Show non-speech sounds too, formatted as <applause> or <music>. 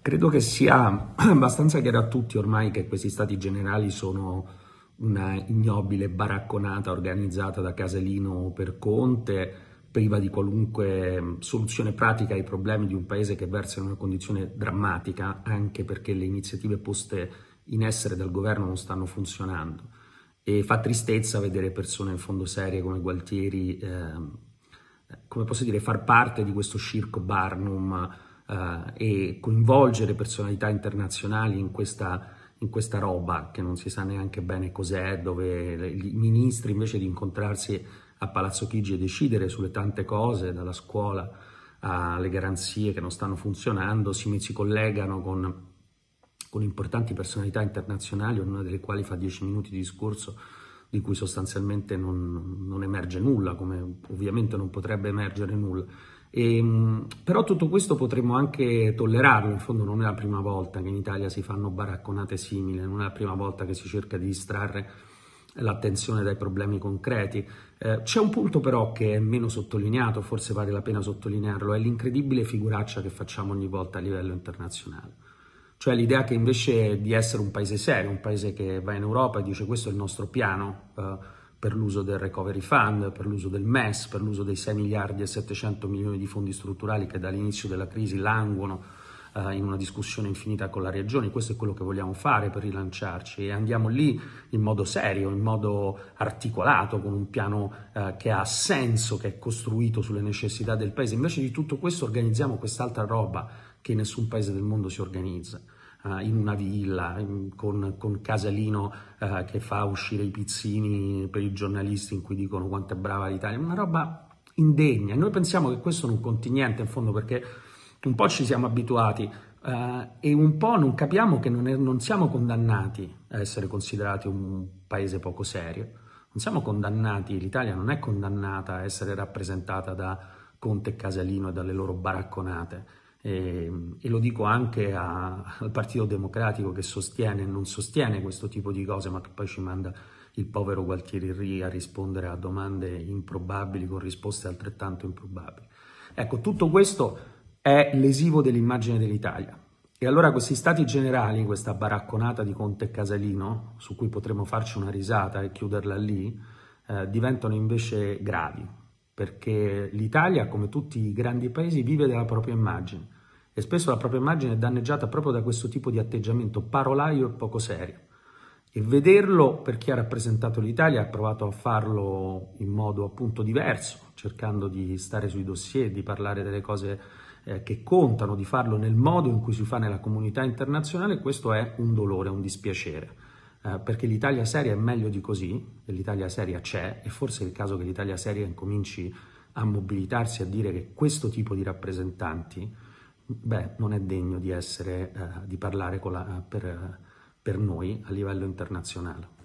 Credo che sia <clears throat> abbastanza chiaro a tutti ormai che questi stati generali sono una ignobile baracconata organizzata da Casalino per Conte, priva di qualunque mm, soluzione pratica ai problemi di un paese che versa in una condizione drammatica, anche perché le iniziative poste in essere dal governo non stanno funzionando. E fa tristezza vedere persone in fondo serie come Gualtieri, eh, come posso dire, far parte di questo circo Barnum eh, e coinvolgere personalità internazionali in questa, in questa roba che non si sa neanche bene cos'è, dove i ministri invece di incontrarsi a Palazzo Chigi e decidere sulle tante cose, dalla scuola alle garanzie che non stanno funzionando, si, si collegano con, con, importanti personalità internazionali, ognuna delle quali fa dieci minuti di discorso di cui sostanzialmente non, non emerge nulla, come ovviamente non potrebbe emergere nulla. E, ehm, però tutto questo potremmo anche tollerarlo, in fondo non è la prima volta che in Italia si fanno baracconate simili, non è la prima volta che si cerca di distrarre l'attenzione dai problemi concreti. Eh, c'è un punto però che è meno sottolineato, forse vale la pena sottolinearlo, è l'incredibile figuraccia che facciamo ogni volta a livello internazionale. Cioè l'idea che invece di essere un paese serio, un paese che va in Europa e dice questo è il nostro piano, eh, per l'uso del Recovery Fund, per l'uso del MES, per l'uso dei 6 miliardi e 700 milioni di fondi strutturali che dall'inizio della crisi languono eh, in una discussione infinita con la Regione. Questo è quello che vogliamo fare per rilanciarci e andiamo lì in modo serio, in modo articolato, con un piano eh, che ha senso, che è costruito sulle necessità del Paese. Invece di tutto questo organizziamo quest'altra roba che in nessun Paese del mondo si organizza. Eh, in una villa, con, con, Casalino uh, che fa uscire i pizzini per i giornalisti in cui dicono quanto è brava l'Italia, una roba indegna. E noi pensiamo che questo non conti niente in fondo perché un po' ci siamo abituati Uh, e un po' non capiamo che non, è, non, siamo condannati a essere considerati un paese poco serio, non siamo condannati, l'Italia non è condannata a essere rappresentata da Conte e Casalino e dalle loro baracconate, e, ehm, e lo dico anche a, al Partito Democratico che sostiene e non sostiene questo tipo di cose, ma che poi ci manda il povero Gualtieri Ri a rispondere a domande improbabili con risposte altrettanto improbabili. Ecco, tutto questo è lesivo dell'immagine dell'Italia. E allora questi stati generali, questa baracconata di Conte e Casalino, su cui potremmo farci una risata e chiuderla lì, eh, diventano invece gravi, perché l'Italia, come tutti i grandi paesi, vive della propria immagine e spesso la propria immagine è danneggiata proprio da questo tipo di atteggiamento parolaio e poco serio. E vederlo per chi ha rappresentato l'Italia ha provato a farlo in modo appunto diverso, cercando di stare sui dossier, di parlare delle cose eh, che contano, di farlo nel modo in cui si fa nella comunità internazionale, questo è un dolore, un dispiacere. Eh, perché l'Italia seria è meglio di così, l'Italia seria c'è e forse è il caso che l'Italia seria incominci a mobilitarsi a dire che questo tipo di rappresentanti, beh, non è degno di essere, eh, di parlare la, per, per noi a livello internazionale.